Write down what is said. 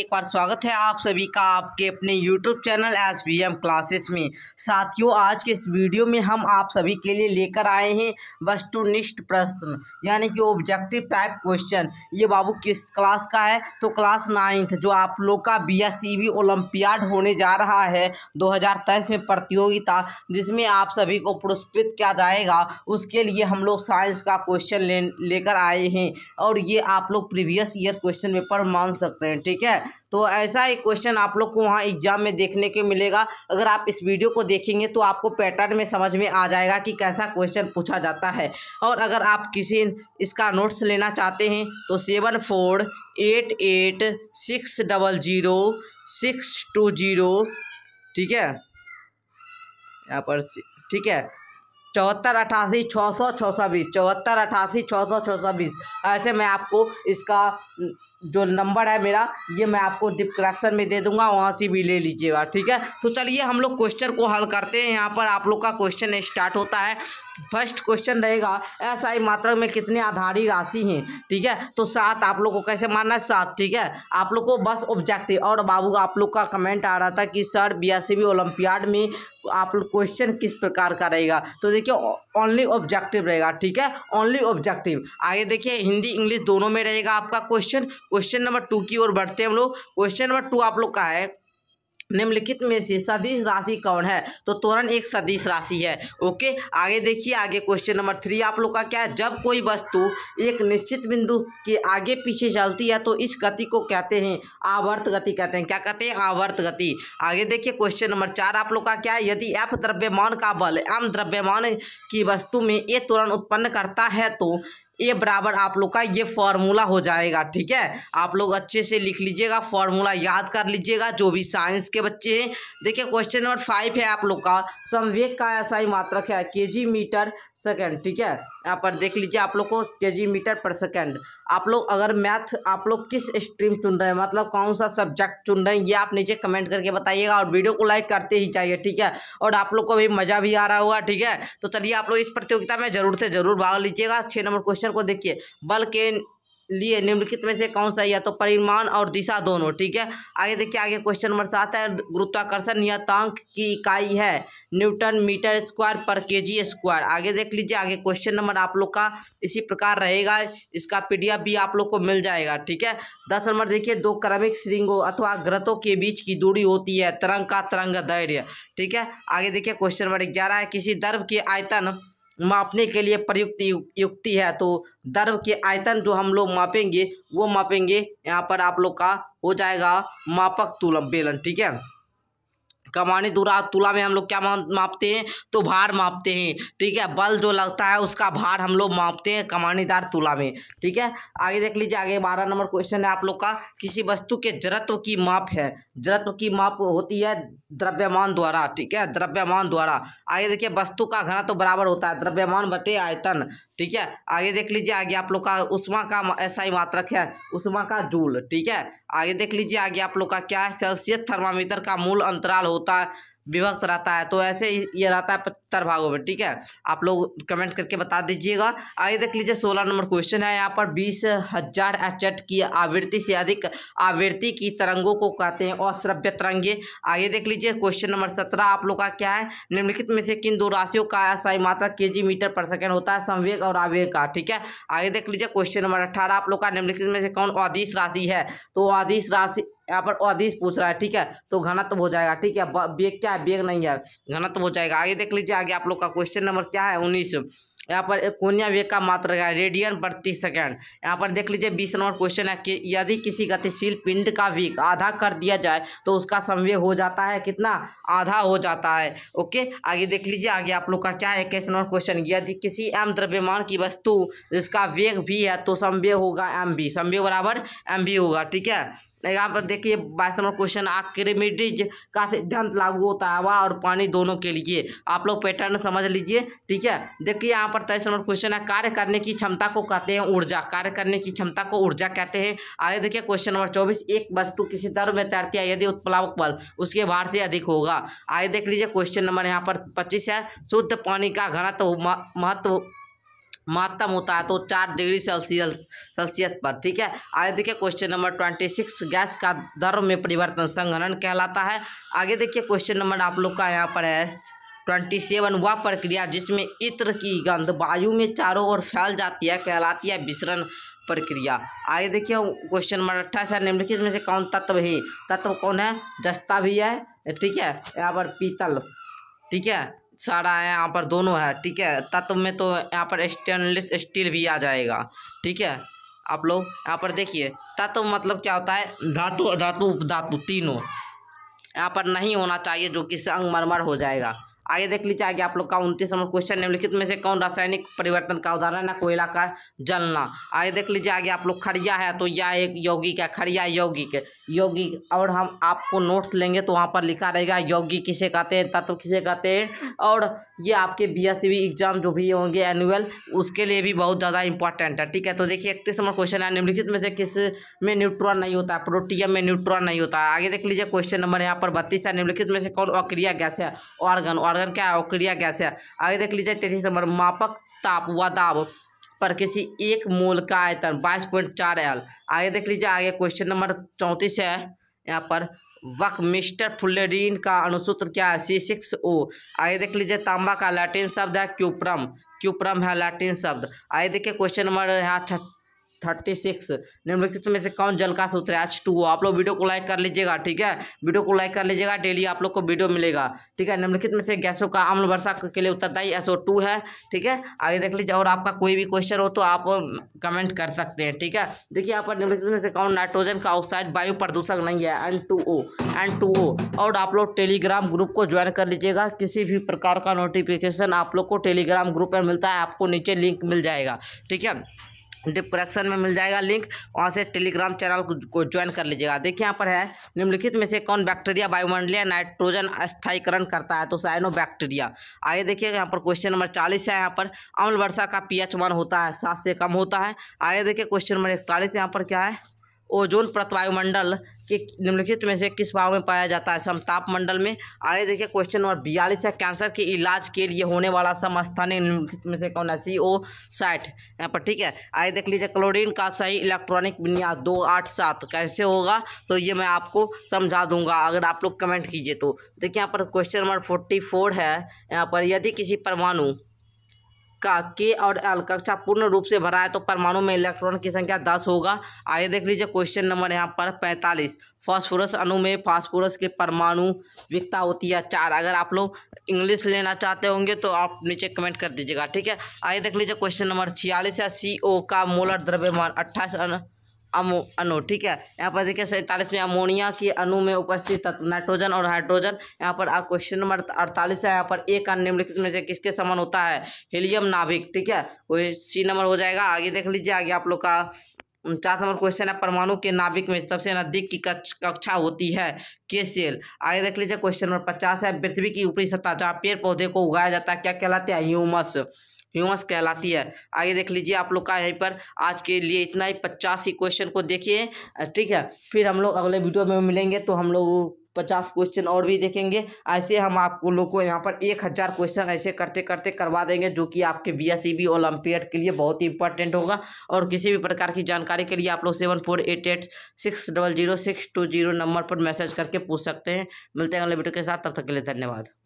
एक बार स्वागत है आप सभी का आपके अपने YouTube channel S V M classes में साथियों आज के इस वीडियो में हम आप सभी के लिए लेकर आए हैं वस्तुनिष्ठ प्रश्न यानी कि ऑब्जेक्टिव टाइप क्वेश्चन ये बाबू किस क्लास का है तो क्लास नाइन्थ जो आप लोग का बी एस सी ओलम्पियाड होने जा रहा है 2023 में प्रतियोगिता जिसमें आप सभी को पुरस्कृत किया जाएगा उसके लिए हम लोग साइंस का क्वेश्चन ले लेकर आए हैं और ये आप लोग प्रीवियस ईयर क्वेश्चन पेपर मान सकते हैं ठीक है तो ऐसा ही क्वेश्चन आप लोग को वहाँ एग्जाम में देखने को मिलेगा अगर आप इस वीडियो को देखेंगे तो आपको पैटर्न में समझ में आ जाएगा कि कैसा क्वेश्चन पूछा जाता है और अगर आप किसी इसका नोट्स लेना चाहते हैं तो seven four eight eight six double zero six two zero ठीक है यहाँ पर ठीक है चौहत्तर अठासी छः सौ छः सौ बीस चौहत्तर अठासी छः सौ छः सौ बीस ऐसे मैं आपको इसका जो नंबर है मेरा ये मैं आपको डिस्क्रिप्शन में दे दूंगा वहाँ से भी ले लीजिएगा ठीक है तो चलिए हम लोग क्वेश्चन को हल करते हैं यहाँ पर आप लोग का क्वेश्चन स्टार्ट होता है फर्स्ट क्वेश्चन रहेगा ऐसा मात्रा में कितने आधारी राशि हैं ठीक है तो सात आप लोग को कैसे मानना है सात ठीक है आप लोग को बस ऑब्जेक्टिव और बाबू आप लोग का कमेंट आ रहा था कि सर बी एस ओलंपियाड में आप क्वेश्चन किस प्रकार का रहेगा तो देखिए ओनली ऑब्जेक्टिव रहेगा ठीक है ओनली ऑब्जेक्टिव आगे देखिए हिंदी इंग्लिश दोनों में रहेगा आपका क्वेश्चन क्वेश्चन नंबर टू की ओर बढ़ते हैं हम लोग क्वेश्चन नंबर टू आप लोग का है निम्नलिखित में से सदिश राशि कौन है तो तोरण एक सदिश राशि है ओके आगे देखिए आगे क्वेश्चन नंबर थ्री आप लोग का क्या है जब कोई वस्तु एक निश्चित बिंदु के आगे पीछे चलती है तो इस गति को कहते हैं आवर्त गति कहते हैं क्या कहते हैं आवर्त गति आगे देखिए क्वेश्चन नंबर चार आप लोग का क्या है यदि एफ द्रव्यमान का बल एम द्रव्यमान की वस्तु में ए त्वरण उत्पन्न करता है तो ए बराबर आप लोग का ये फॉर्मूला हो जाएगा ठीक है आप लोग अच्छे से लिख लीजिएगा फॉर्मूला याद कर लीजिएगा जो भी साइंस के बच्चे हैं देखिए क्वेश्चन नंबर फाइव है आप लोग का संवेक का ऐसा ही मात्रक है के जी मीटर सेकेंड ठीक है यहाँ पर देख लीजिए आप लोग को के जी मीटर पर सेकेंड आप लोग अगर मैथ आप लोग किस स्ट्रीम चुन रहे हैं मतलब कौन सा सब्जेक्ट चुन रहे हैं ये आप नीचे कमेंट करके बताइएगा और वीडियो को लाइक करते ही चाहिए ठीक है और आप लोग को भी मज़ा भी आ रहा होगा ठीक है तो चलिए आप लोग इस प्रतियोगिता में जरूर से जरूर भाग लीजिएगा छः नंबर क्वेश्चन को देखिए बल के लिए निम्नलिखित में से कौन सा या तो परिमाण और दिशा दोनों ठीक है आगे देखिए आगे क्वेश्चन नंबर सात है गुरुत्वाकर्षण नियतांक की इकाई है न्यूटन मीटर स्क्वायर पर के जी स्क्वायर आगे देख लीजिए आगे क्वेश्चन नंबर आप लोग का इसी प्रकार रहेगा इसका पी भी आप लोग को मिल जाएगा ठीक है दस नंबर देखिए दो क्रमिक श्रृंगों अथवा ग्रतों के बीच की दूरी होती है तरंग का तरंग दैर्य ठीक है आगे देखिए क्वेश्चन नंबर ग्यारह है किसी दर्भ के आयतन मापने के लिए प्रयुक्त युक्ति है तो दर्व के आयतन जो हम लोग मापेंगे वो मापेंगे यहाँ पर आप लोग का हो जाएगा मापक तुलम बेलन ठीक है कमाने दूरा तुला में हम लोग क्या मापते हैं तो भार मापते हैं ठीक है बल जो लगता है उसका भार हम लोग मापते हैं कमानेदार तुला में ठीक है आगे देख लीजिए आगे बारह नंबर क्वेश्चन है आप लोग का किसी वस्तु के जड़त्व की माप है जड़त्व की माप होती है द्रव्यमान द्वारा ठीक है द्रव्यमान द्वारा आगे देखिए वस्तु का घना तो बराबर होता है द्रव्यमान बटे आयतन ठीक है आगे देख लीजिए आगे आप लोग का उषमा का ऐसा ही मात्रक है उषमा का जूल ठीक है आगे देख लीजिए आगे आप लोग का क्या है सेल्सियस थर्मामीटर का मूल अंतराल होता है विभक्त रहता है तो ऐसे ये रहता है पचहत्तर भागों में ठीक है आप लोग कमेंट करके बता दीजिएगा आगे देख लीजिए सोलह नंबर क्वेश्चन है यहाँ पर बीस हजार एच की आवृत्ति से अधिक आवृत्ति की तरंगों को कहते हैं अश्रव्य तरंगे आगे देख लीजिए क्वेश्चन नंबर सत्रह आप लोग का क्या है निम्नलिखित में से किन दो राशियों का असाई मात्रा के मीटर पर सेकेंड होता है संवेग और आवेग का ठीक है आगे देख लीजिए क्वेश्चन नंबर अठारह आप लोग का निम्नलिखित में से कौन अधिस राशि है तो अधिस राशि यहाँ पर अधिस पूछ रहा है ठीक है तो घनत्व हो जाएगा ठीक है बेग क्या है बेग नहीं है घनत्व हो जाएगा आगे देख लीजिए आगे आप लोग का क्वेश्चन नंबर क्या है उन्नीस यहाँ पर कोनिया वेग का मात्र का रेडियन प्रति सेकेंड यहाँ पर देख लीजिए बीस नंबर क्वेश्चन है कि यदि किसी गतिशील पिंड का वेग आधा कर दिया जाए तो उसका संवेग हो जाता है कितना आधा हो जाता है ओके आगे देख लीजिए आगे आप लोग का क्या है इक्कीस नंबर क्वेश्चन यदि किसी एम द्रव्यमान की वस्तु जिसका वेग भी है तो संवेग होगा एम बी संवेग बराबर एम बी होगा ठीक है यहाँ पर देखिए बाईस नंबर क्वेश्चन आक्रमिडिज का सिद्धांत लागू होता है हवा और पानी दोनों के लिए आप लोग पैटर्न समझ लीजिए ठीक है देखिए यहाँ पर तेईस नंबर क्वेश्चन है कार्य करने की क्षमता को कहते हैं ऊर्जा कार्य करने की क्षमता को ऊर्जा कहते हैं आगे देखिए क्वेश्चन नंबर चौबीस एक वस्तु किसी तरह में तैरती है यदि उत्प्लावक बल उसके भार से अधिक होगा आगे देख लीजिए क्वेश्चन नंबर यहाँ पर पच्चीस है शुद्ध पानी का घनत्व महत्व महत्तम होता है तो चार डिग्री सेल्सियस सेल्सियस पर ठीक है आगे देखिए question number twenty six gas का दर में परिवर्तन संघनन कहलाता है आगे देखिए क्वेश्चन नंबर आप लोग का यहाँ पर है ट्वेंटी सेवन वह प्रक्रिया जिसमें इत्र की गंध वायु में चारों ओर फैल जाती है कहलाती है विसरण प्रक्रिया आगे देखिए क्वेश्चन नंबर अट्ठाईस है निम्नलिखित में से कौन तत्व ही तत्व कौन है जस्ता भी है ठीक है यहाँ पर पीतल ठीक है सारा है यहाँ पर दोनों है ठीक है तत्व में तो यहाँ पर स्टेनलेस स्टील भी आ जाएगा ठीक है आप लोग यहाँ पर देखिए तत्व मतलब क्या होता है धातु धातु उपधातु तीनों यहाँ पर नहीं होना चाहिए जो कि संगमरमर हो जाएगा आगे देख लीजिए आगे आप लोग का उनतीस नंबर क्वेश्चन निम्नलिखित में से कौन रासायनिक परिवर्तन का उदाहरण है कोयला का जलना आगे देख लीजिए आगे आप लोग खड़िया है तो यह एक यौगिक है खड़िया यौगिक यौगिक और हम आपको नोट्स लेंगे तो वहाँ पर लिखा रहेगा यौगिक किसे कहते हैं तत्व किसे कहते हैं और ये आपके बी एस एग्जाम जो भी होंगे एनुअल उसके लिए भी बहुत ज़्यादा इंपॉर्टेंट है ठीक है तो देखिए इकतीस नंबर क्वेश्चन है निम्नलिखित में से किस में न्यूट्रॉन नहीं होता है प्रोटीन में न्यूट्रॉन नहीं होता है आगे देख लीजिए क्वेश्चन नंबर यहाँ पर बत्तीस है निम्नलिखित में से कौन अक्रिया गैस है ऑर्गन ऑर्गन क्या है और क्रिया गैस है आगे देख लीजिए तेतीस नंबर मापक ताप व दाब पर किसी एक मोल का आयतन बाईस पॉइंट चार एल आगे देख लीजिए आगे क्वेश्चन नंबर चौंतीस है यहाँ पर वक मिस्टर फुलेडीन का अनुसूत्र क्या है सी सिक्स ओ आगे देख लीजिए तांबा का लैटिन शब्द है क्यूप्रम क्यूप्रम है लैटिन शब्द आगे देखिए क्वेश्चन नंबर यहाँ थर्टी सिक्स निम्नलिखित में से कौन जल का सूत्र है एच टू आप लोग वीडियो को लाइक कर लीजिएगा ठीक है वीडियो को लाइक कर लीजिएगा डेली आप लोग को वीडियो मिलेगा ठीक है निम्नलिखित में से गैसों का अम्ल वर्षा के लिए उत्तरदायी एसओ टू है ठीक है आगे देख लीजिए और आपका कोई भी क्वेश्चन हो तो आप कमेंट कर सकते हैं ठीक है देखिए यहाँ पर निम्नलिखित में से कौन नाइट्रोजन का ऑक्साइड वायु प्रदूषक नहीं है N two O N two O और आप लोग टेलीग्राम ग्रुप को ज्वाइन कर लीजिएगा किसी भी प्रकार का नोटिफिकेशन आप लोग को टेलीग्राम ग्रुप में मिलता है आपको नीचे लिंक मिल जाएगा ठीक है डिप्रक्शन में मिल जाएगा लिंक वहाँ से टेलीग्राम चैनल को ज्वाइन कर लीजिएगा देखिए यहाँ पर है निम्नलिखित में से कौन बैक्टीरिया वायुमंडलीय नाइट्रोजन स्थायीकरण करता है तो साइनो बैक्टीरिया आगे देखिए यहाँ पर क्वेश्चन नंबर चालीस है यहाँ पर अम्ल वर्षा का पीएच वन होता है सात से कम होता है आगे देखिए क्वेश्चन नंबर इकतालीस यहाँ पर क्या है ओजोन प्रत वायुमंडल के निम्नलिखित में से किस भाव में पाया जाता है समताप मंडल में आगे देखिए क्वेश्चन नंबर बयालीस है कैंसर के इलाज के लिए होने वाला समस्थानिक निम्नलिखित में से कौन है सी ओ साठ यहाँ पर ठीक है आगे देख लीजिए क्लोरीन का सही इलेक्ट्रॉनिक विन्यास दो आठ सात कैसे होगा तो ये मैं आपको समझा दूंगा अगर आप लोग कमेंट कीजिए तो देखिए यहाँ पर क्वेश्चन नंबर फोर्टी फोर है यहाँ पर यदि किसी परमाणु का के और एल कक्षा पूर्ण रूप से भरा है तो परमाणु में इलेक्ट्रॉन की संख्या दस होगा आगे देख लीजिए क्वेश्चन नंबर यहाँ पर पैंतालीस फास्फोरस अणु में फास्फोरस के परमाणु विकता होती है चार अगर आप लोग इंग्लिश लेना चाहते होंगे तो आप नीचे कमेंट कर दीजिएगा ठीक है आगे देख लीजिए क्वेश्चन नंबर छियालीस है सी का मोलर द्रव्यमान अट्ठाईस अमो अनु ठीक है यहाँ पर देखिए सैंतालीस में अमोनिया के अनु में उपस्थित तत्व नाइट्रोजन और हाइड्रोजन यहाँ पर आप क्वेश्चन नंबर अड़तालीस है यहाँ पर एक अन्य निम्नलिखित में से किसके समान होता है हीलियम नाभिक ठीक है कोई सी नंबर हो जाएगा आगे देख लीजिए आगे आप लोग का चार नंबर क्वेश्चन है परमाणु के नाभिक में सबसे नजदीक की कक्षा होती है के सेल आगे देख लीजिए क्वेश्चन नंबर पचास है पृथ्वी की ऊपरी सतह जहाँ पेड़ पौधे को उगाया जाता है क्या कहलाते हैं ह्यूमस ह्यूमस कहलाती है आगे देख लीजिए आप लोग का यहीं पर आज के लिए इतना ही पचास ही क्वेश्चन को देखिए ठीक है फिर हम लोग अगले वीडियो में मिलेंगे तो हम लोग पचास क्वेश्चन और भी देखेंगे ऐसे हम आप लोग को यहाँ पर एक हज़ार क्वेश्चन ऐसे करते करते करवा देंगे जो कि आपके बी एस बी के लिए बहुत ही इंपॉर्टेंट होगा और किसी भी प्रकार की जानकारी के लिए आप लोग seven four eight eight six double zero six two zero number पर मैसेज करके पूछ सकते हैं मिलते हैं अगले वीडियो के साथ तब तक के लिए धन्यवाद